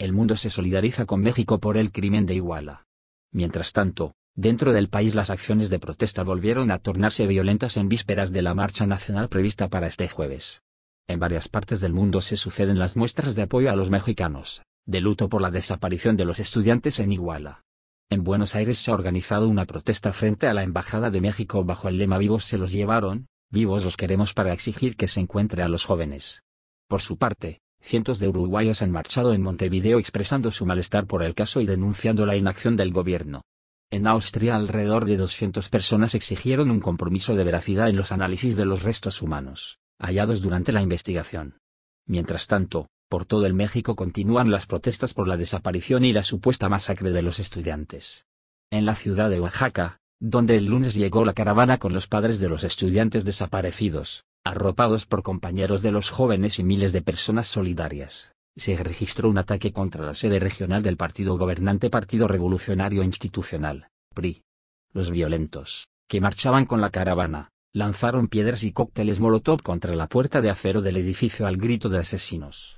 el mundo se solidariza con México por el crimen de Iguala. Mientras tanto, dentro del país las acciones de protesta volvieron a tornarse violentas en vísperas de la marcha nacional prevista para este jueves. En varias partes del mundo se suceden las muestras de apoyo a los mexicanos, de luto por la desaparición de los estudiantes en Iguala. En Buenos Aires se ha organizado una protesta frente a la Embajada de México bajo el lema Vivos se los llevaron, vivos los queremos para exigir que se encuentre a los jóvenes. Por su parte, Cientos de uruguayos han marchado en Montevideo expresando su malestar por el caso y denunciando la inacción del gobierno. En Austria alrededor de 200 personas exigieron un compromiso de veracidad en los análisis de los restos humanos, hallados durante la investigación. Mientras tanto, por todo el México continúan las protestas por la desaparición y la supuesta masacre de los estudiantes. En la ciudad de Oaxaca, donde el lunes llegó la caravana con los padres de los estudiantes desaparecidos, arropados por compañeros de los jóvenes y miles de personas solidarias, se registró un ataque contra la sede regional del partido gobernante Partido Revolucionario Institucional, PRI. Los violentos, que marchaban con la caravana, lanzaron piedras y cócteles molotov contra la puerta de acero del edificio al grito de asesinos,